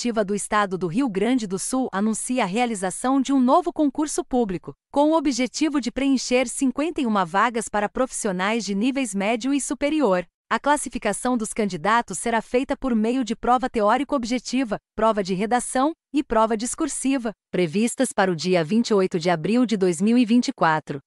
Legislativa do Estado do Rio Grande do Sul anuncia a realização de um novo concurso público, com o objetivo de preencher 51 vagas para profissionais de níveis médio e superior. A classificação dos candidatos será feita por meio de prova teórico-objetiva, prova de redação e prova discursiva, previstas para o dia 28 de abril de 2024.